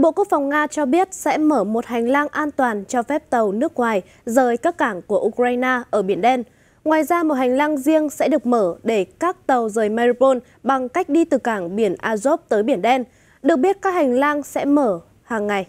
Bộ Quốc phòng Nga cho biết sẽ mở một hành lang an toàn cho phép tàu nước ngoài rời các cảng của Ukraine ở Biển Đen. Ngoài ra, một hành lang riêng sẽ được mở để các tàu rời Mariupol bằng cách đi từ cảng biển Azov tới Biển Đen. Được biết, các hành lang sẽ mở hàng ngày.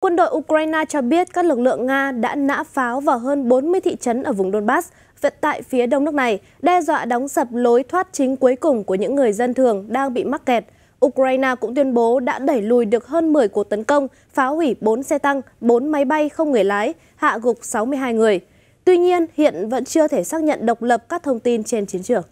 Quân đội Ukraine cho biết các lực lượng Nga đã nã pháo vào hơn 40 thị trấn ở vùng Donbass, vận tại phía đông nước này, đe dọa đóng sập lối thoát chính cuối cùng của những người dân thường đang bị mắc kẹt – Ukraine cũng tuyên bố đã đẩy lùi được hơn 10 cuộc tấn công, phá hủy 4 xe tăng, 4 máy bay không người lái, hạ gục 62 người. Tuy nhiên, hiện vẫn chưa thể xác nhận độc lập các thông tin trên chiến trường.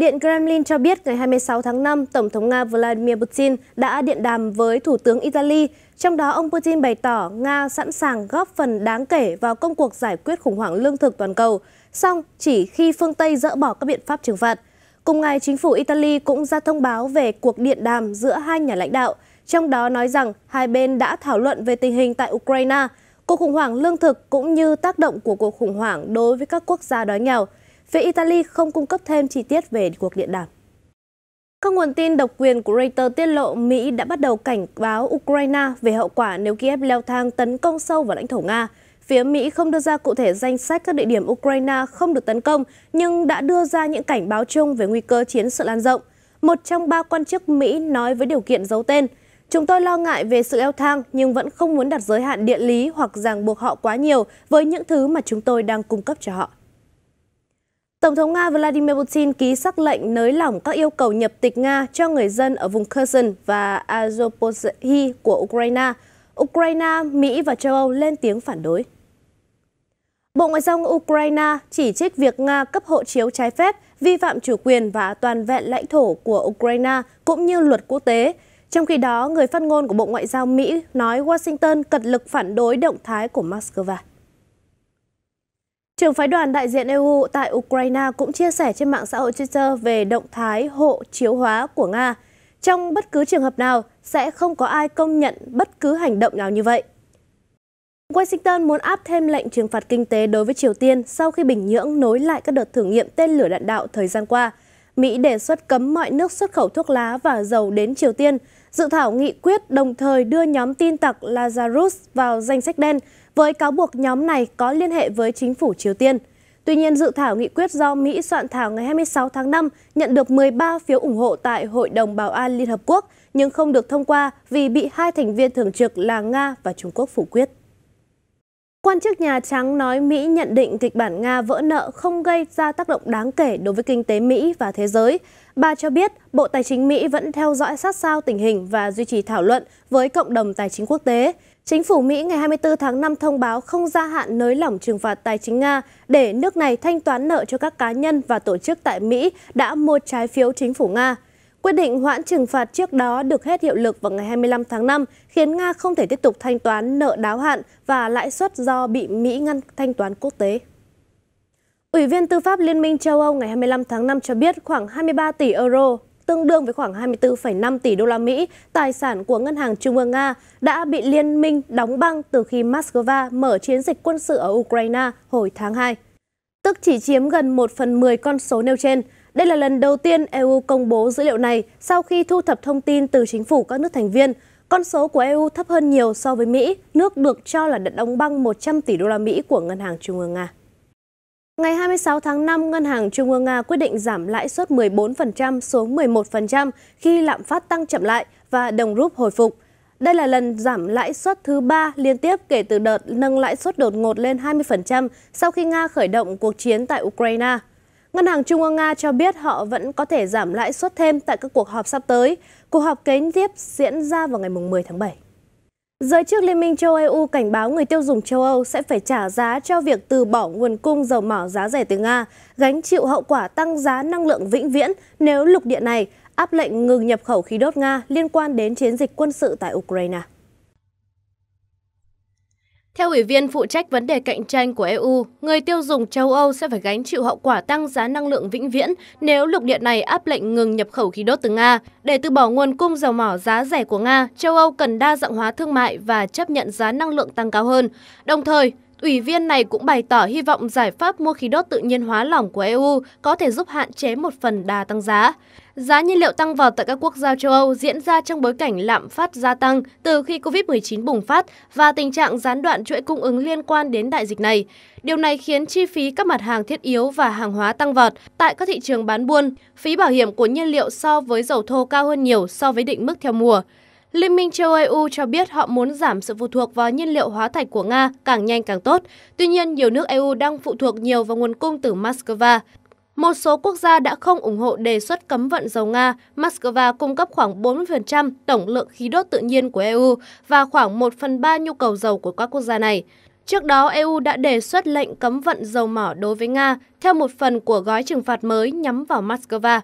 Điện Kremlin cho biết ngày 26 tháng 5, Tổng thống Nga Vladimir Putin đã điện đàm với Thủ tướng Italy. Trong đó, ông Putin bày tỏ Nga sẵn sàng góp phần đáng kể vào công cuộc giải quyết khủng hoảng lương thực toàn cầu, song chỉ khi phương Tây dỡ bỏ các biện pháp trừng phạt. Cùng ngày, chính phủ Italy cũng ra thông báo về cuộc điện đàm giữa hai nhà lãnh đạo, trong đó nói rằng hai bên đã thảo luận về tình hình tại Ukraine, cuộc khủng hoảng lương thực cũng như tác động của cuộc khủng hoảng đối với các quốc gia đói nghèo. Phía Italy không cung cấp thêm chi tiết về cuộc điện đàm. Các nguồn tin độc quyền của Reuters tiết lộ Mỹ đã bắt đầu cảnh báo Ukraine về hậu quả nếu Kiev leo thang tấn công sâu vào lãnh thổ Nga – Phía Mỹ không đưa ra cụ thể danh sách các địa điểm Ukraine không được tấn công, nhưng đã đưa ra những cảnh báo chung về nguy cơ chiến sự lan rộng. Một trong ba quan chức Mỹ nói với điều kiện giấu tên, Chúng tôi lo ngại về sự leo thang nhưng vẫn không muốn đặt giới hạn địa lý hoặc ràng buộc họ quá nhiều với những thứ mà chúng tôi đang cung cấp cho họ. Tổng thống Nga Vladimir Putin ký sắc lệnh nới lỏng các yêu cầu nhập tịch Nga cho người dân ở vùng Kherson và Azovstal của Ukraine. Ukraine, Mỹ và châu Âu lên tiếng phản đối. Bộ Ngoại giao Ukraine chỉ trích việc Nga cấp hộ chiếu trái phép, vi phạm chủ quyền và toàn vẹn lãnh thổ của Ukraine cũng như luật quốc tế. Trong khi đó, người phát ngôn của Bộ Ngoại giao Mỹ nói Washington cật lực phản đối động thái của Moscow. Trưởng phái đoàn đại diện EU tại Ukraine cũng chia sẻ trên mạng xã hội Twitter về động thái hộ chiếu hóa của Nga. Trong bất cứ trường hợp nào, sẽ không có ai công nhận bất cứ hành động nào như vậy. Washington muốn áp thêm lệnh trừng phạt kinh tế đối với Triều Tiên sau khi Bình Nhưỡng nối lại các đợt thử nghiệm tên lửa đạn đạo thời gian qua. Mỹ đề xuất cấm mọi nước xuất khẩu thuốc lá và dầu đến Triều Tiên. Dự thảo nghị quyết đồng thời đưa nhóm tin tặc Lazarus vào danh sách đen với cáo buộc nhóm này có liên hệ với chính phủ Triều Tiên. Tuy nhiên, dự thảo nghị quyết do Mỹ soạn thảo ngày 26 tháng 5 nhận được 13 phiếu ủng hộ tại Hội đồng Bảo an Liên Hợp Quốc nhưng không được thông qua vì bị hai thành viên thường trực là Nga và Trung Quốc phủ quyết. Quan chức Nhà Trắng nói Mỹ nhận định kịch bản Nga vỡ nợ không gây ra tác động đáng kể đối với kinh tế Mỹ và thế giới. Bà cho biết Bộ Tài chính Mỹ vẫn theo dõi sát sao tình hình và duy trì thảo luận với cộng đồng tài chính quốc tế. Chính phủ Mỹ ngày 24 tháng 5 thông báo không gia hạn nới lỏng trừng phạt tài chính Nga để nước này thanh toán nợ cho các cá nhân và tổ chức tại Mỹ đã mua trái phiếu chính phủ Nga. Quyết định hoãn trừng phạt trước đó được hết hiệu lực vào ngày 25 tháng 5, khiến Nga không thể tiếp tục thanh toán nợ đáo hạn và lãi suất do bị Mỹ ngăn thanh toán quốc tế. Ủy viên Tư pháp Liên minh châu Âu ngày 25 tháng 5 cho biết khoảng 23 tỷ euro, tương đương với khoảng 24,5 tỷ đô la Mỹ, tài sản của Ngân hàng Trung ương Nga đã bị liên minh đóng băng từ khi Moscow mở chiến dịch quân sự ở Ukraine hồi tháng 2. Tức chỉ chiếm gần 1 phần 10 con số nêu trên, đây là lần đầu tiên EU công bố dữ liệu này sau khi thu thập thông tin từ chính phủ các nước thành viên. Con số của EU thấp hơn nhiều so với Mỹ, nước được cho là đã đóng băng 100 tỷ đô la Mỹ của Ngân hàng Trung ương Nga. Ngày 26 tháng 5, Ngân hàng Trung ương Nga quyết định giảm lãi suất 14% xuống 11% khi lạm phát tăng chậm lại và đồng rúp hồi phục. Đây là lần giảm lãi suất thứ ba liên tiếp kể từ đợt nâng lãi suất đột ngột lên 20% sau khi Nga khởi động cuộc chiến tại Ukraine. Ngân hàng Trung ương Nga cho biết họ vẫn có thể giảm lãi suất thêm tại các cuộc họp sắp tới. Cuộc họp kế tiếp diễn ra vào ngày 10 tháng 7. Giới chức Liên minh châu Âu cảnh báo người tiêu dùng châu Âu sẽ phải trả giá cho việc từ bỏ nguồn cung dầu mỏ giá rẻ từ Nga, gánh chịu hậu quả tăng giá năng lượng vĩnh viễn nếu lục địa này áp lệnh ngừng nhập khẩu khí đốt Nga liên quan đến chiến dịch quân sự tại Ukraine. Theo Ủy viên phụ trách vấn đề cạnh tranh của EU, người tiêu dùng châu Âu sẽ phải gánh chịu hậu quả tăng giá năng lượng vĩnh viễn nếu lục địa này áp lệnh ngừng nhập khẩu khí đốt từ Nga. Để từ bỏ nguồn cung dầu mỏ giá rẻ của Nga, châu Âu cần đa dạng hóa thương mại và chấp nhận giá năng lượng tăng cao hơn. Đồng thời, Ủy viên này cũng bày tỏ hy vọng giải pháp mua khí đốt tự nhiên hóa lỏng của EU có thể giúp hạn chế một phần đà tăng giá. Giá nhiên liệu tăng vọt tại các quốc gia châu Âu diễn ra trong bối cảnh lạm phát gia tăng từ khi COVID-19 bùng phát và tình trạng gián đoạn chuỗi cung ứng liên quan đến đại dịch này. Điều này khiến chi phí các mặt hàng thiết yếu và hàng hóa tăng vọt tại các thị trường bán buôn, phí bảo hiểm của nhiên liệu so với dầu thô cao hơn nhiều so với định mức theo mùa. Liên minh châu Âu cho biết họ muốn giảm sự phụ thuộc vào nhiên liệu hóa thạch của Nga càng nhanh càng tốt. Tuy nhiên, nhiều nước EU đang phụ thuộc nhiều vào nguồn cung từ Moscow. Một số quốc gia đã không ủng hộ đề xuất cấm vận dầu Nga. Moscow cung cấp khoảng 40% tổng lượng khí đốt tự nhiên của EU và khoảng 1 phần 3 nhu cầu dầu của các quốc gia này. Trước đó, EU đã đề xuất lệnh cấm vận dầu mỏ đối với Nga theo một phần của gói trừng phạt mới nhắm vào Moscow.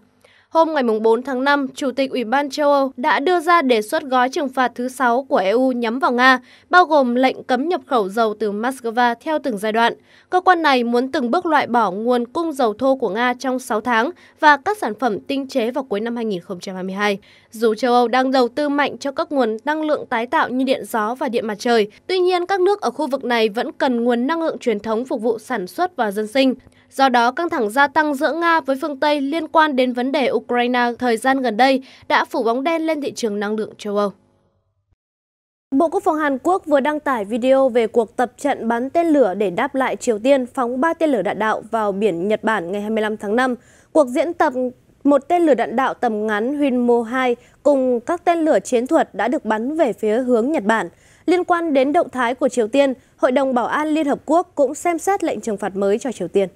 Hôm ngày 4 tháng 5, Chủ tịch Ủy ban châu Âu đã đưa ra đề xuất gói trừng phạt thứ 6 của EU nhắm vào Nga, bao gồm lệnh cấm nhập khẩu dầu từ Moscow theo từng giai đoạn. Cơ quan này muốn từng bước loại bỏ nguồn cung dầu thô của Nga trong 6 tháng và các sản phẩm tinh chế vào cuối năm 2022. Dù châu Âu đang đầu tư mạnh cho các nguồn năng lượng tái tạo như điện gió và điện mặt trời, tuy nhiên các nước ở khu vực này vẫn cần nguồn năng lượng truyền thống phục vụ sản xuất và dân sinh. Do đó, căng thẳng gia tăng giữa Nga với phương Tây liên quan đến vấn đề Ukraine thời gian gần đây đã phủ bóng đen lên thị trường năng lượng châu Âu. Bộ Quốc phòng Hàn Quốc vừa đăng tải video về cuộc tập trận bắn tên lửa để đáp lại Triều Tiên phóng 3 tên lửa đạn đạo vào biển Nhật Bản ngày 25 tháng 5. Cuộc diễn tập một tên lửa đạn đạo tầm ngắn Hunmo 2 cùng các tên lửa chiến thuật đã được bắn về phía hướng Nhật Bản. Liên quan đến động thái của Triều Tiên, Hội đồng Bảo an Liên Hợp Quốc cũng xem xét lệnh trừng phạt mới cho Triều Tiên.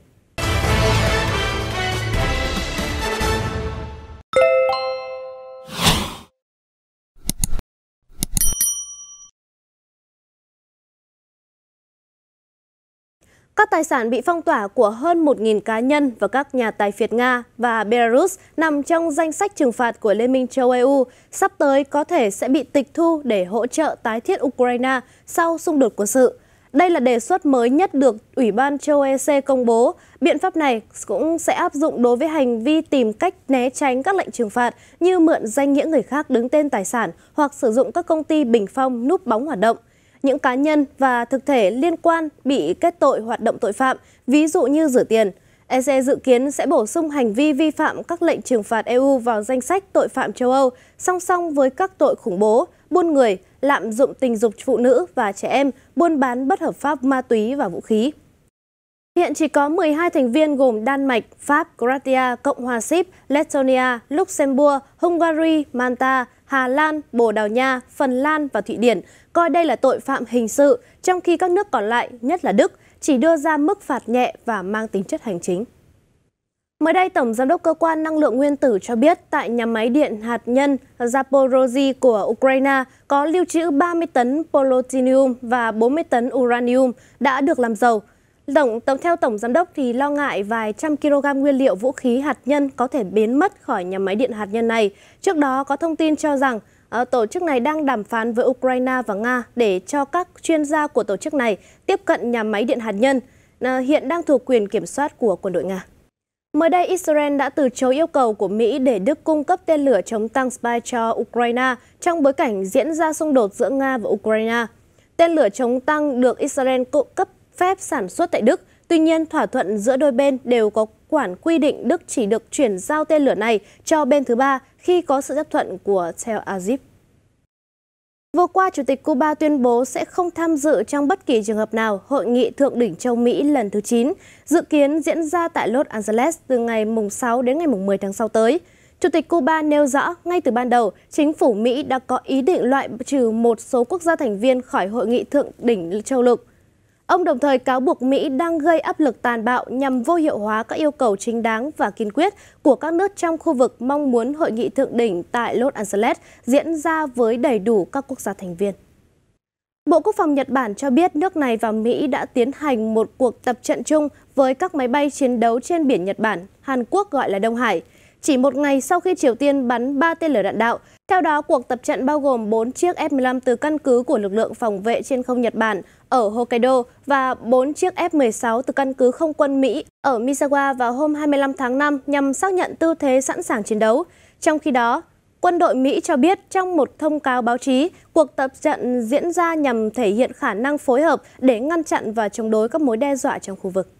Các tài sản bị phong tỏa của hơn 1.000 cá nhân và các nhà tài phiệt Nga và Belarus nằm trong danh sách trừng phạt của Liên minh châu EU e sắp tới có thể sẽ bị tịch thu để hỗ trợ tái thiết Ukraine sau xung đột quân sự. Đây là đề xuất mới nhất được Ủy ban châu EC công bố. Biện pháp này cũng sẽ áp dụng đối với hành vi tìm cách né tránh các lệnh trừng phạt như mượn danh nghĩa người khác đứng tên tài sản hoặc sử dụng các công ty bình phong núp bóng hoạt động những cá nhân và thực thể liên quan bị kết tội hoạt động tội phạm, ví dụ như rửa tiền. EC dự kiến sẽ bổ sung hành vi vi phạm các lệnh trừng phạt EU vào danh sách tội phạm châu Âu, song song với các tội khủng bố, buôn người, lạm dụng tình dục phụ nữ và trẻ em, buôn bán bất hợp pháp ma túy và vũ khí. Hiện chỉ có 12 thành viên gồm Đan Mạch, Pháp, Croatia, Cộng hòa Ship, Lettonia, Luxembourg, Hungary, Malta, Hà Lan, Bồ Đào Nha, Phần Lan và Thụy Điển coi đây là tội phạm hình sự, trong khi các nước còn lại, nhất là Đức, chỉ đưa ra mức phạt nhẹ và mang tính chất hành chính. Mới đây, Tổng Giám đốc Cơ quan Năng lượng Nguyên tử cho biết tại nhà máy điện hạt nhân Zaporozhye của Ukraine có lưu trữ 30 tấn polonium và 40 tấn uranium đã được làm giàu. Tổng tổng theo tổng giám đốc thì lo ngại vài trăm kg nguyên liệu vũ khí hạt nhân có thể biến mất khỏi nhà máy điện hạt nhân này. Trước đó có thông tin cho rằng ờ, tổ chức này đang đàm phán với Ukraine và Nga để cho các chuyên gia của tổ chức này tiếp cận nhà máy điện hạt nhân ờ, hiện đang thuộc quyền kiểm soát của quân đội Nga. Mới đây, Israel đã từ chối yêu cầu của Mỹ để Đức cung cấp tên lửa chống tăng Spy cho Ukraine trong bối cảnh diễn ra xung đột giữa Nga và Ukraine. Tên lửa chống tăng được Israel cung cấp phép sản xuất tại Đức. Tuy nhiên, thỏa thuận giữa đôi bên đều có khoản quy định Đức chỉ được chuyển giao tên lửa này cho bên thứ ba khi có sự chấp thuận của Tel Aviv. Vừa qua, Chủ tịch Cuba tuyên bố sẽ không tham dự trong bất kỳ trường hợp nào Hội nghị Thượng đỉnh châu Mỹ lần thứ 9, dự kiến diễn ra tại Los Angeles từ ngày 6 đến ngày 10 tháng 6 tới. Chủ tịch Cuba nêu rõ ngay từ ban đầu, chính phủ Mỹ đã có ý định loại trừ một số quốc gia thành viên khỏi Hội nghị Thượng đỉnh châu Lục. Ông đồng thời cáo buộc Mỹ đang gây áp lực tàn bạo nhằm vô hiệu hóa các yêu cầu chính đáng và kiên quyết của các nước trong khu vực mong muốn hội nghị thượng đỉnh tại Los Angeles diễn ra với đầy đủ các quốc gia thành viên. Bộ Quốc phòng Nhật Bản cho biết nước này và Mỹ đã tiến hành một cuộc tập trận chung với các máy bay chiến đấu trên biển Nhật Bản, Hàn Quốc gọi là Đông Hải – chỉ một ngày sau khi Triều Tiên bắn 3 tên lửa đạn đạo. Theo đó, cuộc tập trận bao gồm 4 chiếc F-15 từ căn cứ của lực lượng phòng vệ trên không Nhật Bản ở Hokkaido và 4 chiếc F-16 từ căn cứ không quân Mỹ ở Misawa vào hôm 25 tháng 5 nhằm xác nhận tư thế sẵn sàng chiến đấu. Trong khi đó, quân đội Mỹ cho biết trong một thông cáo báo chí, cuộc tập trận diễn ra nhằm thể hiện khả năng phối hợp để ngăn chặn và chống đối các mối đe dọa trong khu vực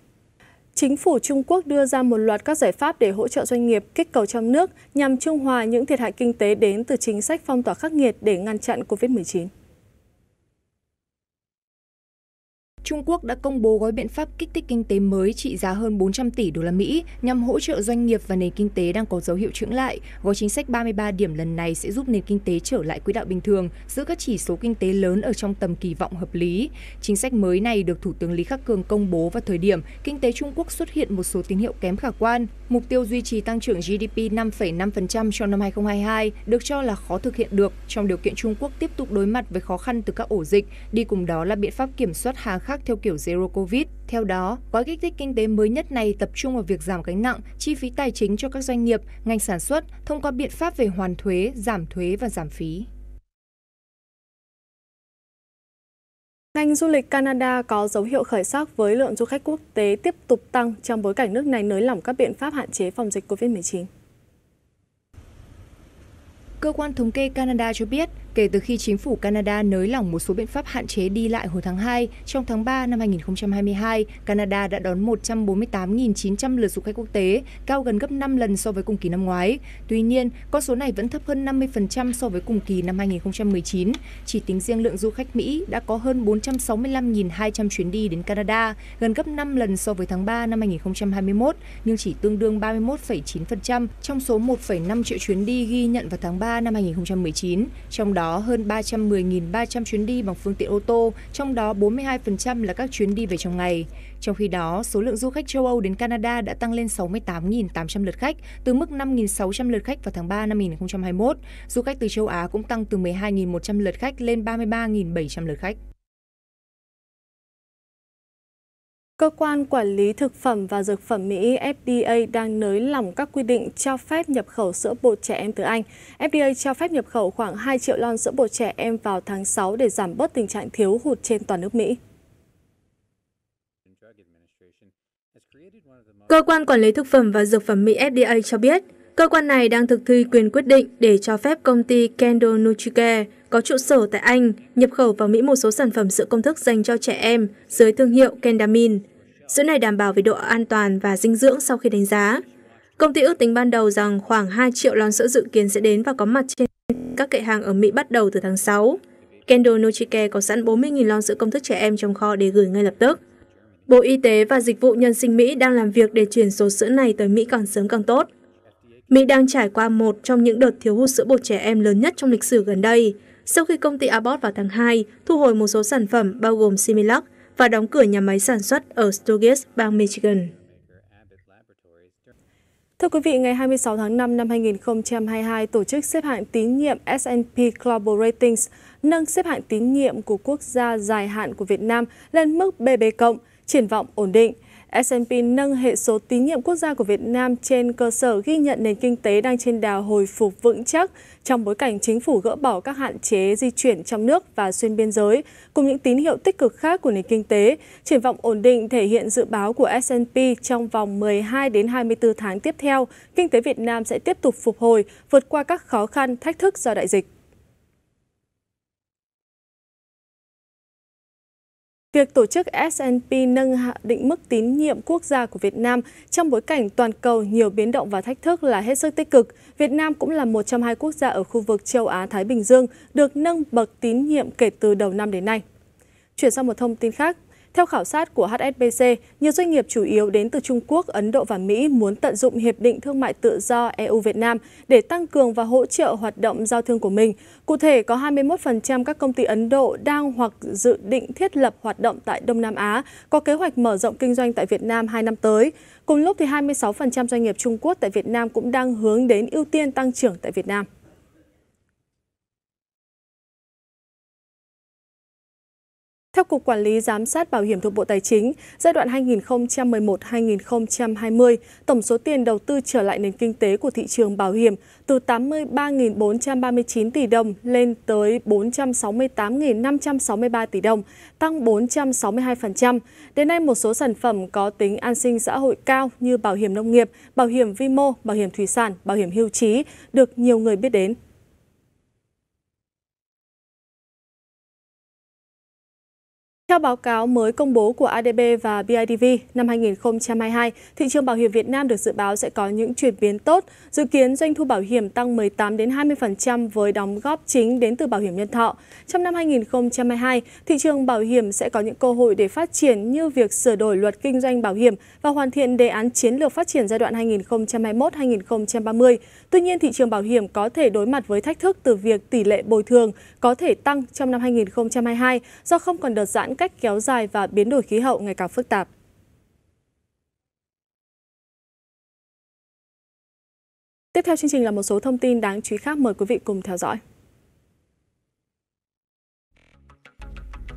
chính phủ Trung Quốc đưa ra một loạt các giải pháp để hỗ trợ doanh nghiệp kích cầu trong nước nhằm trung hòa những thiệt hại kinh tế đến từ chính sách phong tỏa khắc nghiệt để ngăn chặn COVID-19. Trung Quốc đã công bố gói biện pháp kích thích kinh tế mới trị giá hơn 400 tỷ đô la Mỹ nhằm hỗ trợ doanh nghiệp và nền kinh tế đang có dấu hiệu chững lại. Gói chính sách 33 điểm lần này sẽ giúp nền kinh tế trở lại quỹ đạo bình thường, giữ các chỉ số kinh tế lớn ở trong tầm kỳ vọng hợp lý. Chính sách mới này được Thủ tướng Lý Khắc Cường công bố vào thời điểm kinh tế Trung Quốc xuất hiện một số tín hiệu kém khả quan. Mục tiêu duy trì tăng trưởng GDP 5,5% cho năm 2022 được cho là khó thực hiện được trong điều kiện Trung Quốc tiếp tục đối mặt với khó khăn từ các ổ dịch, đi cùng đó là biện pháp kiểm soát hàng khác khác theo kiểu Zero Covid. Theo đó, gói kích thích kinh tế mới nhất này tập trung vào việc giảm gánh nặng, chi phí tài chính cho các doanh nghiệp, ngành sản xuất thông qua biện pháp về hoàn thuế, giảm thuế và giảm phí. Ngành du lịch Canada có dấu hiệu khởi sắc với lượng du khách quốc tế tiếp tục tăng trong bối cảnh nước này nới lỏng các biện pháp hạn chế phòng dịch COVID-19. Cơ quan thống kê Canada cho biết, kể từ khi chính phủ Canada nới lỏng một số biện pháp hạn chế đi lại hồi tháng 2, trong tháng 3 năm 2022, Canada đã đón 148.900 lượt du khách quốc tế, cao gần gấp 5 lần so với cùng kỳ năm ngoái. Tuy nhiên, con số này vẫn thấp hơn 50% so với cùng kỳ năm 2019. Chỉ tính riêng lượng du khách Mỹ đã có hơn 465.200 chuyến đi đến Canada, gần gấp 5 lần so với tháng 3 năm 2021, nhưng chỉ tương đương 31,9% trong số 1,5 triệu chuyến đi ghi nhận vào tháng 3 năm 2019. Trong đó, đó, hơn 310.300 chuyến đi bằng phương tiện ô tô, trong đó 42% là các chuyến đi về trong ngày. Trong khi đó, số lượng du khách châu Âu đến Canada đã tăng lên 68.800 lượt khách, từ mức 5.600 lượt khách vào tháng 3 năm 2021. Du khách từ châu Á cũng tăng từ 12.100 lượt khách lên 33.700 lượt khách. Cơ quan quản lý thực phẩm và dược phẩm Mỹ FDA đang nới lỏng các quy định cho phép nhập khẩu sữa bột trẻ em từ Anh. FDA cho phép nhập khẩu khoảng 2 triệu lon sữa bột trẻ em vào tháng 6 để giảm bớt tình trạng thiếu hụt trên toàn nước Mỹ. Cơ quan quản lý thực phẩm và dược phẩm Mỹ FDA cho biết, Cơ quan này đang thực thi quyền quyết định để cho phép công ty Kendall Nutricare có trụ sở tại Anh nhập khẩu vào Mỹ một số sản phẩm sữa công thức dành cho trẻ em dưới thương hiệu Kendamin. Sữa này đảm bảo về độ an toàn và dinh dưỡng sau khi đánh giá. Công ty ước tính ban đầu rằng khoảng 2 triệu lon sữa dự kiến sẽ đến và có mặt trên các kệ hàng ở Mỹ bắt đầu từ tháng 6. Kendall Nutricare có sẵn 40.000 lon sữa công thức trẻ em trong kho để gửi ngay lập tức. Bộ Y tế và Dịch vụ Nhân sinh Mỹ đang làm việc để chuyển số sữa này tới Mỹ càng sớm càng tốt. Mỹ đang trải qua một trong những đợt thiếu hụt sữa bột trẻ em lớn nhất trong lịch sử gần đây, sau khi công ty Abbott vào tháng 2 thu hồi một số sản phẩm bao gồm Similac và đóng cửa nhà máy sản xuất ở Sturgis, bang Michigan. Thưa quý vị, ngày 26 tháng 5 năm 2022, tổ chức xếp hạng tín nhiệm S&P Global Ratings nâng xếp hạng tín nhiệm của quốc gia dài hạn của Việt Nam lên mức BB+, triển vọng ổn định. S&P nâng hệ số tín nhiệm quốc gia của Việt Nam trên cơ sở ghi nhận nền kinh tế đang trên đà hồi phục vững chắc trong bối cảnh chính phủ gỡ bỏ các hạn chế di chuyển trong nước và xuyên biên giới, cùng những tín hiệu tích cực khác của nền kinh tế. Triển vọng ổn định thể hiện dự báo của S&P trong vòng 12 đến 24 tháng tiếp theo, kinh tế Việt Nam sẽ tiếp tục phục hồi, vượt qua các khó khăn, thách thức do đại dịch. Việc tổ chức S&P nâng hạ định mức tín nhiệm quốc gia của Việt Nam trong bối cảnh toàn cầu nhiều biến động và thách thức là hết sức tích cực. Việt Nam cũng là một trong hai quốc gia ở khu vực châu Á-Thái Bình Dương được nâng bậc tín nhiệm kể từ đầu năm đến nay. Chuyển sang một thông tin khác, theo khảo sát của HSBC, nhiều doanh nghiệp chủ yếu đến từ Trung Quốc, Ấn Độ và Mỹ muốn tận dụng Hiệp định Thương mại Tự do EU-Việt Nam để tăng cường và hỗ trợ hoạt động giao thương của mình. Cụ thể, có 21% các công ty Ấn Độ đang hoặc dự định thiết lập hoạt động tại Đông Nam Á, có kế hoạch mở rộng kinh doanh tại Việt Nam 2 năm tới. Cùng lúc thì 26% doanh nghiệp Trung Quốc tại Việt Nam cũng đang hướng đến ưu tiên tăng trưởng tại Việt Nam. Theo Cục Quản lý Giám sát Bảo hiểm thuộc Bộ Tài chính, giai đoạn 2011-2020, tổng số tiền đầu tư trở lại nền kinh tế của thị trường bảo hiểm từ 83.439 tỷ đồng lên tới 468.563 tỷ đồng, tăng 462%. Đến nay, một số sản phẩm có tính an sinh xã hội cao như bảo hiểm nông nghiệp, bảo hiểm vi mô, bảo hiểm thủy sản, bảo hiểm hưu trí được nhiều người biết đến. Theo báo cáo mới công bố của ADB và BIDV năm 2022, thị trường bảo hiểm Việt Nam được dự báo sẽ có những chuyển biến tốt, dự kiến doanh thu bảo hiểm tăng 18 đến 20% với đóng góp chính đến từ bảo hiểm nhân thọ. Trong năm 2022, thị trường bảo hiểm sẽ có những cơ hội để phát triển như việc sửa đổi luật kinh doanh bảo hiểm và hoàn thiện đề án chiến lược phát triển giai đoạn 2021-2030. Tuy nhiên, thị trường bảo hiểm có thể đối mặt với thách thức từ việc tỷ lệ bồi thường có thể tăng trong năm 2022 do không còn đợt giãn cách cách kéo dài và biến đổi khí hậu ngày càng phức tạp. Tiếp theo chương trình là một số thông tin đáng chú ý khác mời quý vị cùng theo dõi.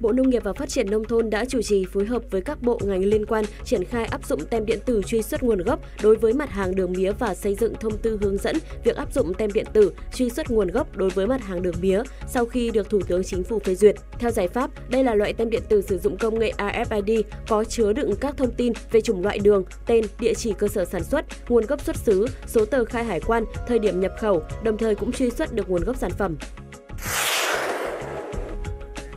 Bộ Nông nghiệp và Phát triển Nông thôn đã chủ trì phối hợp với các bộ ngành liên quan triển khai áp dụng tem điện tử truy xuất nguồn gốc đối với mặt hàng đường mía và xây dựng thông tư hướng dẫn việc áp dụng tem điện tử truy xuất nguồn gốc đối với mặt hàng đường mía sau khi được Thủ tướng Chính phủ phê duyệt. Theo giải pháp, đây là loại tem điện tử sử dụng công nghệ RFID có chứa đựng các thông tin về chủng loại đường, tên, địa chỉ cơ sở sản xuất, nguồn gốc xuất xứ, số tờ khai hải quan, thời điểm nhập khẩu, đồng thời cũng truy xuất được nguồn gốc sản phẩm.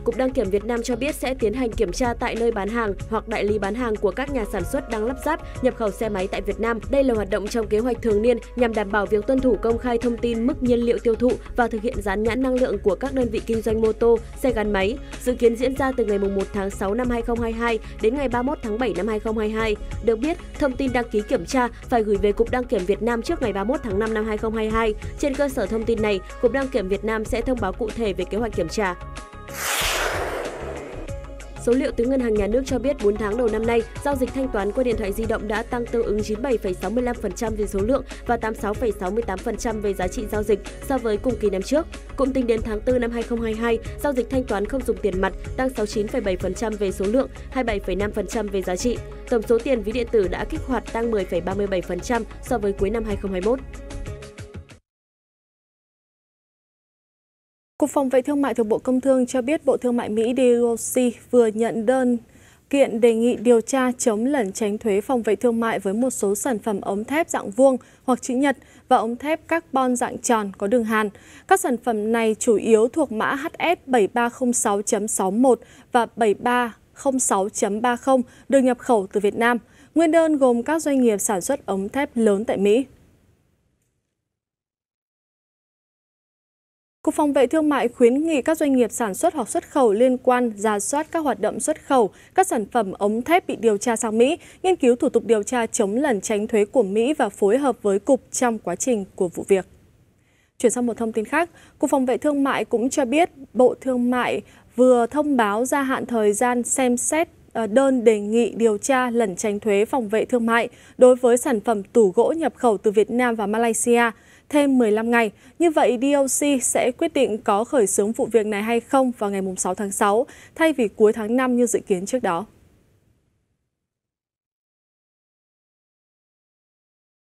Cục Đăng kiểm Việt Nam cho biết sẽ tiến hành kiểm tra tại nơi bán hàng hoặc đại lý bán hàng của các nhà sản xuất đang lắp ráp, nhập khẩu xe máy tại Việt Nam. Đây là hoạt động trong kế hoạch thường niên nhằm đảm bảo việc tuân thủ công khai thông tin mức nhiên liệu tiêu thụ và thực hiện dán nhãn năng lượng của các đơn vị kinh doanh mô tô, xe gắn máy, dự kiến diễn ra từ ngày 1 tháng 6 năm 2022 đến ngày 31 tháng 7 năm 2022. Được biết, thông tin đăng ký kiểm tra phải gửi về Cục Đăng kiểm Việt Nam trước ngày 31 tháng 5 năm 2022. Trên cơ sở thông tin này, Cục Đăng kiểm Việt Nam sẽ thông báo cụ thể về kế hoạch kiểm tra. Số liệu từ Ngân hàng Nhà nước cho biết 4 tháng đầu năm nay, giao dịch thanh toán qua điện thoại di động đã tăng tương ứng 97,65% về số lượng và 86,68% về giá trị giao dịch so với cùng kỳ năm trước. Cũng tính đến tháng 4 năm 2022, giao dịch thanh toán không dùng tiền mặt tăng 69,7% về số lượng, 27,5% về giá trị. Tổng số tiền ví điện tử đã kích hoạt tăng 10,37% so với cuối năm 2021. Cục Phòng vệ Thương mại thuộc Bộ Công Thương cho biết Bộ Thương mại Mỹ DOC vừa nhận đơn kiện đề nghị điều tra chống lẩn tránh thuế phòng vệ thương mại với một số sản phẩm ống thép dạng vuông hoặc chữ nhật và ống thép carbon dạng tròn có đường hàn. Các sản phẩm này chủ yếu thuộc mã HS7306.61 và 7306.30 được nhập khẩu từ Việt Nam. Nguyên đơn gồm các doanh nghiệp sản xuất ống thép lớn tại Mỹ. Cục phòng vệ thương mại khuyến nghị các doanh nghiệp sản xuất hoặc xuất khẩu liên quan ra soát các hoạt động xuất khẩu, các sản phẩm ống thép bị điều tra sang Mỹ, nghiên cứu thủ tục điều tra chống lẩn tránh thuế của Mỹ và phối hợp với Cục trong quá trình của vụ việc. Chuyển sang một thông tin khác, Cục phòng vệ thương mại cũng cho biết Bộ Thương mại vừa thông báo gia hạn thời gian xem xét ờ, đơn đề nghị điều tra lẩn tránh thuế phòng vệ thương mại đối với sản phẩm tủ gỗ nhập khẩu từ Việt Nam và Malaysia – thêm 15 ngày. Như vậy, DOC sẽ quyết định có khởi xướng vụ việc này hay không vào ngày 6 tháng 6, thay vì cuối tháng 5 như dự kiến trước đó.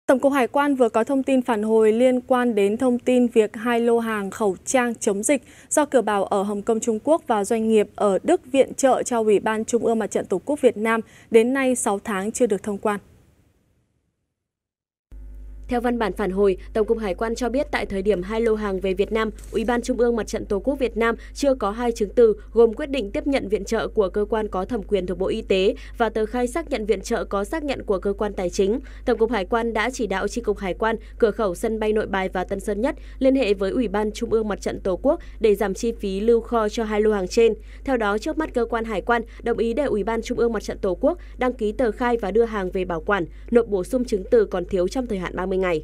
Tổng cục Hải quan vừa có thông tin phản hồi liên quan đến thông tin việc hai lô hàng khẩu trang chống dịch do cửa bào ở Hồng Kông Trung Quốc và doanh nghiệp ở Đức viện trợ cho Ủy ban Trung ương Mặt trận Tổ quốc Việt Nam đến nay 6 tháng chưa được thông quan. Theo văn bản phản hồi, Tổng cục Hải quan cho biết tại thời điểm hai lô hàng về Việt Nam, Ủy ban Trung ương Mặt trận Tổ quốc Việt Nam chưa có hai chứng từ gồm quyết định tiếp nhận viện trợ của cơ quan có thẩm quyền thuộc Bộ Y tế và tờ khai xác nhận viện trợ có xác nhận của cơ quan tài chính. Tổng cục Hải quan đã chỉ đạo Chi cục Hải quan, cửa khẩu sân bay Nội Bài và Tân Sơn Nhất liên hệ với Ủy ban Trung ương Mặt trận Tổ quốc để giảm chi phí lưu kho cho hai lô hàng trên. Theo đó, trước mắt cơ quan hải quan đồng ý để Ủy ban Trung ương Mặt trận Tổ quốc đăng ký tờ khai và đưa hàng về bảo quản, nộp bổ sung chứng từ còn thiếu trong thời hạn 30 30 ngày.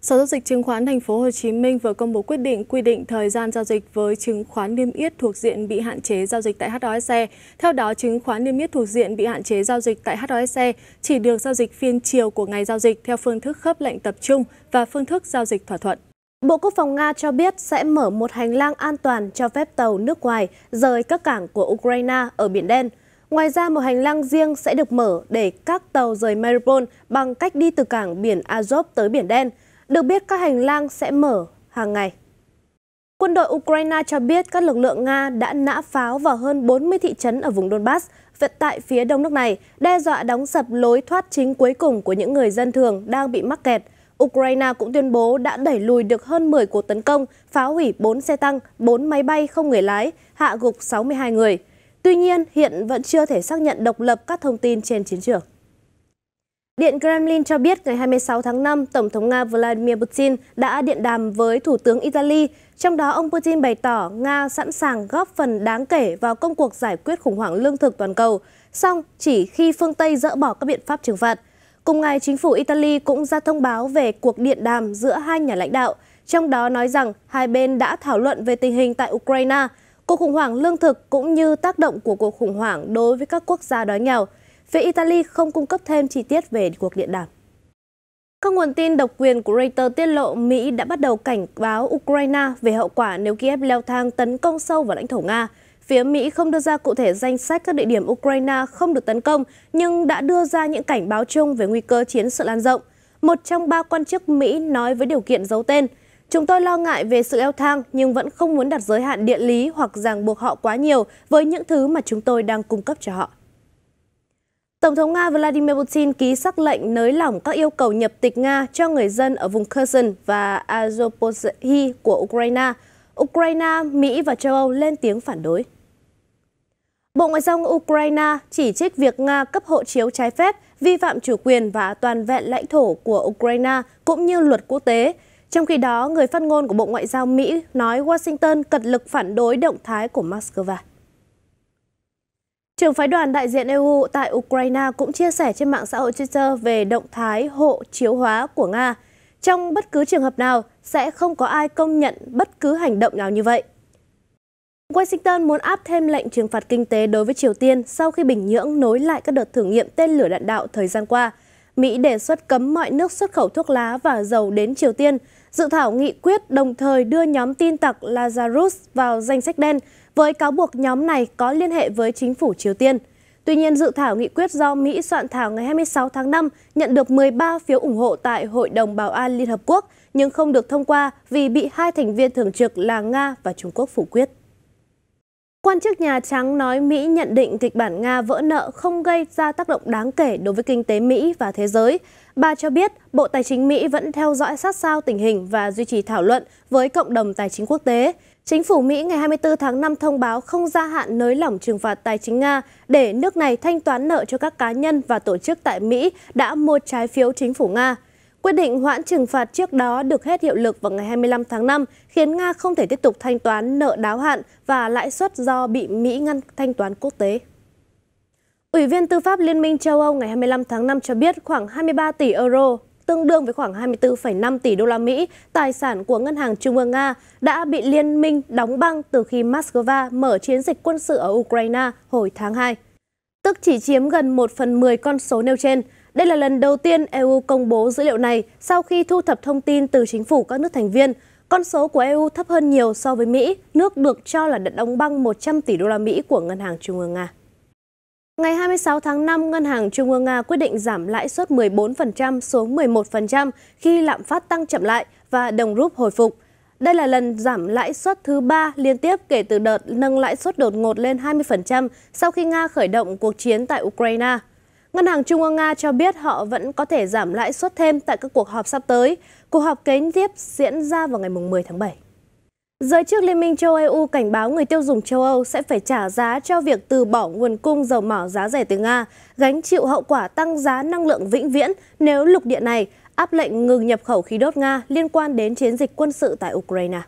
Sở giao dịch chứng khoán Thành phố Hồ Chí Minh vừa công bố quyết định quy định thời gian giao dịch với chứng khoán niêm yết thuộc diện bị hạn chế giao dịch tại HOSE. Theo đó, chứng khoán niêm yết thuộc diện bị hạn chế giao dịch tại HOSE chỉ được giao dịch phiên chiều của ngày giao dịch theo phương thức khớp lệnh tập trung và phương thức giao dịch thỏa thuận. Bộ Quốc phòng Nga cho biết sẽ mở một hành lang an toàn cho phép tàu nước ngoài rời các cảng của Ukraine ở Biển Đen. Ngoài ra, một hành lang riêng sẽ được mở để các tàu rời Mariupol bằng cách đi từ cảng biển Azov tới biển Đen. Được biết, các hành lang sẽ mở hàng ngày. Quân đội Ukraine cho biết các lực lượng Nga đã nã pháo vào hơn 40 thị trấn ở vùng Donbass, vận tại phía đông nước này, đe dọa đóng sập lối thoát chính cuối cùng của những người dân thường đang bị mắc kẹt. Ukraine cũng tuyên bố đã đẩy lùi được hơn 10 cuộc tấn công, phá hủy 4 xe tăng, 4 máy bay không người lái, hạ gục 62 người. Tuy nhiên, hiện vẫn chưa thể xác nhận độc lập các thông tin trên chiến trường. Điện Kremlin cho biết ngày 26 tháng 5, Tổng thống Nga Vladimir Putin đã điện đàm với Thủ tướng Italy. Trong đó, ông Putin bày tỏ Nga sẵn sàng góp phần đáng kể vào công cuộc giải quyết khủng hoảng lương thực toàn cầu, song chỉ khi phương Tây dỡ bỏ các biện pháp trừng phạt. Cùng ngày, chính phủ Italy cũng ra thông báo về cuộc điện đàm giữa hai nhà lãnh đạo, trong đó nói rằng hai bên đã thảo luận về tình hình tại Ukraine – Cuộc khủng hoảng lương thực cũng như tác động của cuộc khủng hoảng đối với các quốc gia đói nghèo. Phía Italy không cung cấp thêm chi tiết về cuộc điện đàm. Các nguồn tin độc quyền của Reuters tiết lộ Mỹ đã bắt đầu cảnh báo Ukraine về hậu quả nếu Kiev leo thang tấn công sâu vào lãnh thổ Nga. Phía Mỹ không đưa ra cụ thể danh sách các địa điểm Ukraine không được tấn công, nhưng đã đưa ra những cảnh báo chung về nguy cơ chiến sự lan rộng. Một trong ba quan chức Mỹ nói với điều kiện giấu tên – Chúng tôi lo ngại về sự leo thang nhưng vẫn không muốn đặt giới hạn địa lý hoặc ràng buộc họ quá nhiều với những thứ mà chúng tôi đang cung cấp cho họ. Tổng thống Nga Vladimir Putin ký sắc lệnh nới lỏng các yêu cầu nhập tịch Nga cho người dân ở vùng Kherson và Azovstal của Ukraine. Ukraine, Mỹ và châu Âu lên tiếng phản đối. Bộ Ngoại giao Ukraine chỉ trích việc Nga cấp hộ chiếu trái phép, vi phạm chủ quyền và toàn vẹn lãnh thổ của Ukraine cũng như luật quốc tế, trong khi đó, người phát ngôn của Bộ Ngoại giao Mỹ nói Washington cật lực phản đối động thái của Moscow. Trưởng phái đoàn đại diện EU tại Ukraine cũng chia sẻ trên mạng xã hội Twitter về động thái hộ chiếu hóa của Nga. Trong bất cứ trường hợp nào, sẽ không có ai công nhận bất cứ hành động nào như vậy. Washington muốn áp thêm lệnh trừng phạt kinh tế đối với Triều Tiên sau khi Bình Nhưỡng nối lại các đợt thử nghiệm tên lửa đạn đạo thời gian qua. Mỹ đề xuất cấm mọi nước xuất khẩu thuốc lá và dầu đến Triều Tiên – Dự thảo nghị quyết đồng thời đưa nhóm tin tặc Lazarus vào danh sách đen với cáo buộc nhóm này có liên hệ với chính phủ Triều Tiên. Tuy nhiên, dự thảo nghị quyết do Mỹ soạn thảo ngày 26 tháng 5 nhận được 13 phiếu ủng hộ tại Hội đồng Bảo an Liên Hợp Quốc nhưng không được thông qua vì bị hai thành viên thường trực là Nga và Trung Quốc phủ quyết. Quan chức Nhà Trắng nói Mỹ nhận định kịch bản Nga vỡ nợ không gây ra tác động đáng kể đối với kinh tế Mỹ và thế giới. Bà cho biết Bộ Tài chính Mỹ vẫn theo dõi sát sao tình hình và duy trì thảo luận với cộng đồng tài chính quốc tế. Chính phủ Mỹ ngày 24 tháng 5 thông báo không gia hạn nới lỏng trừng phạt tài chính Nga để nước này thanh toán nợ cho các cá nhân và tổ chức tại Mỹ đã mua trái phiếu chính phủ Nga. Quyết định hoãn trừng phạt trước đó được hết hiệu lực vào ngày 25 tháng 5, khiến Nga không thể tiếp tục thanh toán nợ đáo hạn và lãi suất do bị Mỹ ngăn thanh toán quốc tế. Ủy viên Tư pháp Liên minh châu Âu ngày 25 tháng 5 cho biết khoảng 23 tỷ euro, tương đương với khoảng 24,5 tỷ đô la Mỹ, tài sản của Ngân hàng Trung ương Nga đã bị liên minh đóng băng từ khi Moscow mở chiến dịch quân sự ở Ukraine hồi tháng 2. Tức chỉ chiếm gần 1 phần 10 con số nêu trên. Đây là lần đầu tiên EU công bố dữ liệu này sau khi thu thập thông tin từ chính phủ các nước thành viên. Con số của EU thấp hơn nhiều so với Mỹ, nước được cho là đã đóng băng 100 tỷ đô la Mỹ của Ngân hàng Trung ương Nga. Ngày 26 tháng 5, Ngân hàng Trung ương Nga quyết định giảm lãi suất 14% xuống 11% khi lạm phát tăng chậm lại và đồng rúp hồi phục. Đây là lần giảm lãi suất thứ ba liên tiếp kể từ đợt nâng lãi suất đột ngột lên 20% sau khi Nga khởi động cuộc chiến tại Ukraine. Ngân hàng Trung ương Nga cho biết họ vẫn có thể giảm lãi suất thêm tại các cuộc họp sắp tới. Cuộc họp kế tiếp diễn ra vào ngày 10 tháng 7. Giới chức Liên minh châu Âu cảnh báo người tiêu dùng châu Âu sẽ phải trả giá cho việc từ bỏ nguồn cung dầu mỏ giá rẻ từ Nga, gánh chịu hậu quả tăng giá năng lượng vĩnh viễn nếu lục địa này áp lệnh ngừng nhập khẩu khí đốt Nga liên quan đến chiến dịch quân sự tại Ukraine.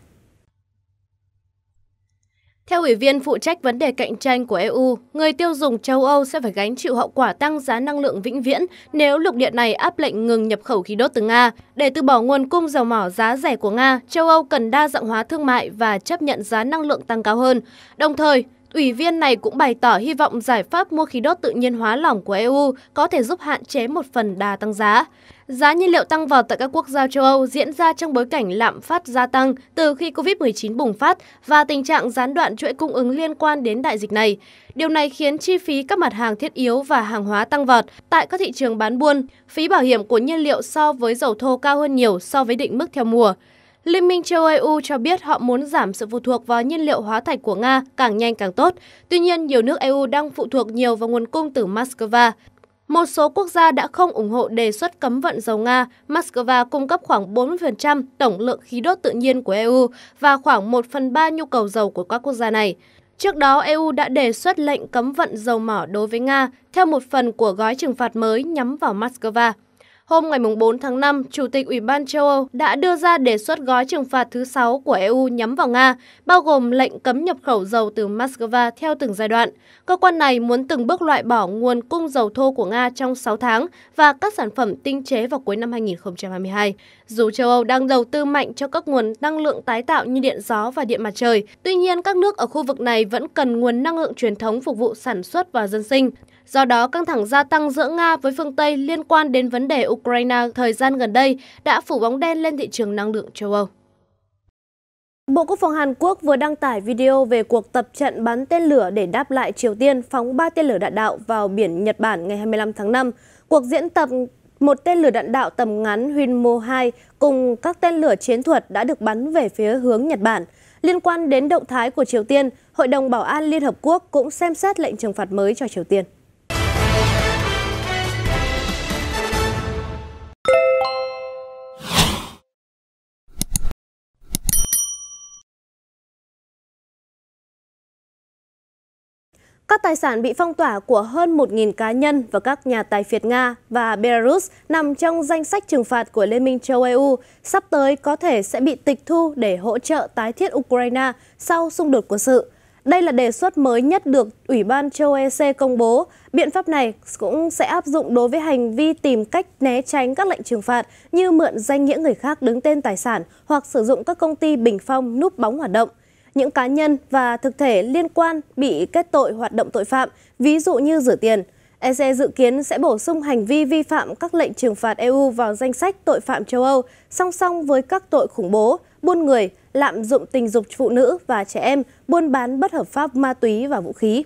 Theo Ủy viên phụ trách vấn đề cạnh tranh của EU, người tiêu dùng châu Âu sẽ phải gánh chịu hậu quả tăng giá năng lượng vĩnh viễn nếu lục địa này áp lệnh ngừng nhập khẩu khí đốt từ Nga. Để từ bỏ nguồn cung dầu mỏ giá rẻ của Nga, châu Âu cần đa dạng hóa thương mại và chấp nhận giá năng lượng tăng cao hơn. Đồng thời, Ủy viên này cũng bày tỏ hy vọng giải pháp mua khí đốt tự nhiên hóa lỏng của EU có thể giúp hạn chế một phần đà tăng giá. Giá nhiên liệu tăng vọt tại các quốc gia châu Âu diễn ra trong bối cảnh lạm phát gia tăng từ khi COVID-19 bùng phát và tình trạng gián đoạn chuỗi cung ứng liên quan đến đại dịch này. Điều này khiến chi phí các mặt hàng thiết yếu và hàng hóa tăng vọt tại các thị trường bán buôn, phí bảo hiểm của nhiên liệu so với dầu thô cao hơn nhiều so với định mức theo mùa. Liên minh châu Âu e cho biết họ muốn giảm sự phụ thuộc vào nhiên liệu hóa thạch của Nga càng nhanh càng tốt. Tuy nhiên, nhiều nước EU đang phụ thuộc nhiều vào nguồn cung từ Moscow. Một số quốc gia đã không ủng hộ đề xuất cấm vận dầu Nga. Moscow cung cấp khoảng 40% tổng lượng khí đốt tự nhiên của EU và khoảng 1 phần 3 nhu cầu dầu của các quốc gia này. Trước đó, EU đã đề xuất lệnh cấm vận dầu mỏ đối với Nga theo một phần của gói trừng phạt mới nhắm vào Moscow. Hôm ngày 4 tháng 5, Chủ tịch Ủy ban châu Âu đã đưa ra đề xuất gói trừng phạt thứ 6 của EU nhắm vào Nga, bao gồm lệnh cấm nhập khẩu dầu từ Moscow theo từng giai đoạn. Cơ quan này muốn từng bước loại bỏ nguồn cung dầu thô của Nga trong 6 tháng và các sản phẩm tinh chế vào cuối năm 2022. Dù châu Âu đang đầu tư mạnh cho các nguồn năng lượng tái tạo như điện gió và điện mặt trời, tuy nhiên các nước ở khu vực này vẫn cần nguồn năng lượng truyền thống phục vụ sản xuất và dân sinh. Do đó, căng thẳng gia tăng giữa Nga với phương Tây liên quan đến vấn đề Ukraine thời gian gần đây đã phủ bóng đen lên thị trường năng lượng châu Âu. Bộ Quốc phòng Hàn Quốc vừa đăng tải video về cuộc tập trận bắn tên lửa để đáp lại Triều Tiên phóng 3 tên lửa đạn đạo vào biển Nhật Bản ngày 25 tháng 5. Cuộc diễn tập một tên lửa đạn đạo tầm ngắn Hunmo 2 cùng các tên lửa chiến thuật đã được bắn về phía hướng Nhật Bản. Liên quan đến động thái của Triều Tiên, Hội đồng Bảo an Liên Hợp Quốc cũng xem xét lệnh trừng phạt mới cho Triều Tiên. Các tài sản bị phong tỏa của hơn 1.000 cá nhân và các nhà tài phiệt Nga và Belarus nằm trong danh sách trừng phạt của Liên minh châu EU sắp tới có thể sẽ bị tịch thu để hỗ trợ tái thiết Ukraine sau xung đột quân sự. Đây là đề xuất mới nhất được Ủy ban châu EC công bố. Biện pháp này cũng sẽ áp dụng đối với hành vi tìm cách né tránh các lệnh trừng phạt như mượn danh nghĩa người khác đứng tên tài sản hoặc sử dụng các công ty bình phong núp bóng hoạt động những cá nhân và thực thể liên quan bị kết tội hoạt động tội phạm, ví dụ như rửa tiền. EC dự kiến sẽ bổ sung hành vi vi phạm các lệnh trừng phạt EU vào danh sách tội phạm châu Âu, song song với các tội khủng bố, buôn người, lạm dụng tình dục phụ nữ và trẻ em, buôn bán bất hợp pháp ma túy và vũ khí.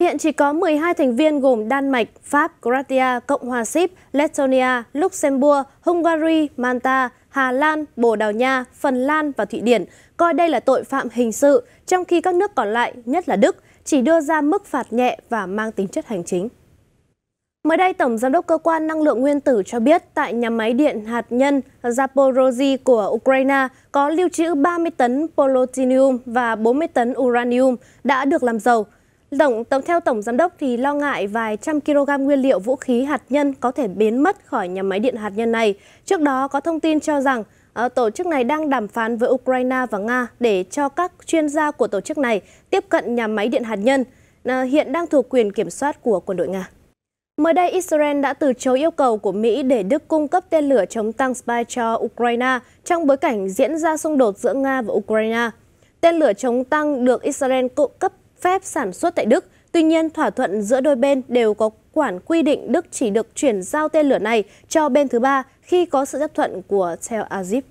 Hiện chỉ có 12 thành viên gồm Đan Mạch, Pháp, Croatia, Cộng hòa Ship, Lettonia, Luxembourg, Hungary, Malta, Hà Lan, Bồ Đào Nha, Phần Lan và Thụy Điển coi đây là tội phạm hình sự, trong khi các nước còn lại, nhất là Đức, chỉ đưa ra mức phạt nhẹ và mang tính chất hành chính. Mới đây, Tổng Giám đốc Cơ quan Năng lượng Nguyên tử cho biết tại nhà máy điện hạt nhân Zaporozhye của Ukraine có lưu trữ 30 tấn polonium và 40 tấn uranium đã được làm giàu. Tổng tổng theo tổng giám đốc thì lo ngại vài trăm kg nguyên liệu vũ khí hạt nhân có thể biến mất khỏi nhà máy điện hạt nhân này. Trước đó có thông tin cho rằng uh, tổ chức này đang đàm phán với Ukraine và Nga để cho các chuyên gia của tổ chức này tiếp cận nhà máy điện hạt nhân uh, hiện đang thuộc quyền kiểm soát của quân đội Nga. Mới đây, Israel đã từ chối yêu cầu của Mỹ để Đức cung cấp tên lửa chống tăng Spy cho Ukraine trong bối cảnh diễn ra xung đột giữa Nga và Ukraine. Tên lửa chống tăng được Israel cung cấp phép sản xuất tại Đức. Tuy nhiên, thỏa thuận giữa đôi bên đều có khoản quy định Đức chỉ được chuyển giao tên lửa này cho bên thứ ba khi có sự chấp thuận của Tel Aviv.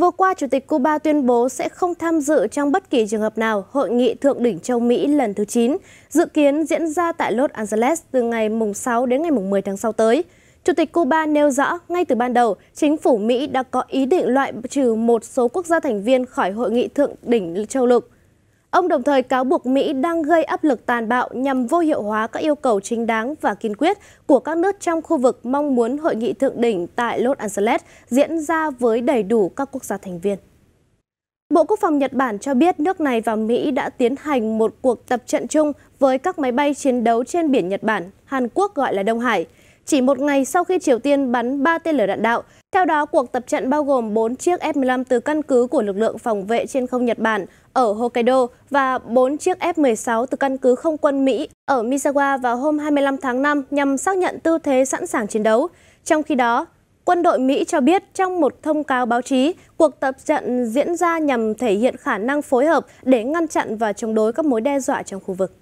Vừa qua, Chủ tịch Cuba tuyên bố sẽ không tham dự trong bất kỳ trường hợp nào Hội nghị Thượng đỉnh châu Mỹ lần thứ 9, dự kiến diễn ra tại Los Angeles từ ngày 6 đến ngày 10 tháng 6 tới. Chủ tịch Cuba nêu rõ ngay từ ban đầu, chính phủ Mỹ đã có ý định loại trừ một số quốc gia thành viên khỏi Hội nghị Thượng đỉnh châu lục. Ông đồng thời cáo buộc Mỹ đang gây áp lực tàn bạo nhằm vô hiệu hóa các yêu cầu chính đáng và kiên quyết của các nước trong khu vực mong muốn hội nghị thượng đỉnh tại Los Angeles diễn ra với đầy đủ các quốc gia thành viên. Bộ Quốc phòng Nhật Bản cho biết nước này và Mỹ đã tiến hành một cuộc tập trận chung với các máy bay chiến đấu trên biển Nhật Bản, Hàn Quốc gọi là Đông Hải – chỉ một ngày sau khi Triều Tiên bắn 3 tên lửa đạn đạo. Theo đó, cuộc tập trận bao gồm 4 chiếc F-15 từ căn cứ của lực lượng phòng vệ trên không Nhật Bản ở Hokkaido và 4 chiếc F-16 từ căn cứ không quân Mỹ ở Misawa vào hôm 25 tháng 5 nhằm xác nhận tư thế sẵn sàng chiến đấu. Trong khi đó, Quân đội Mỹ cho biết trong một thông cáo báo chí, cuộc tập trận diễn ra nhằm thể hiện khả năng phối hợp để ngăn chặn và chống đối các mối đe dọa trong khu vực.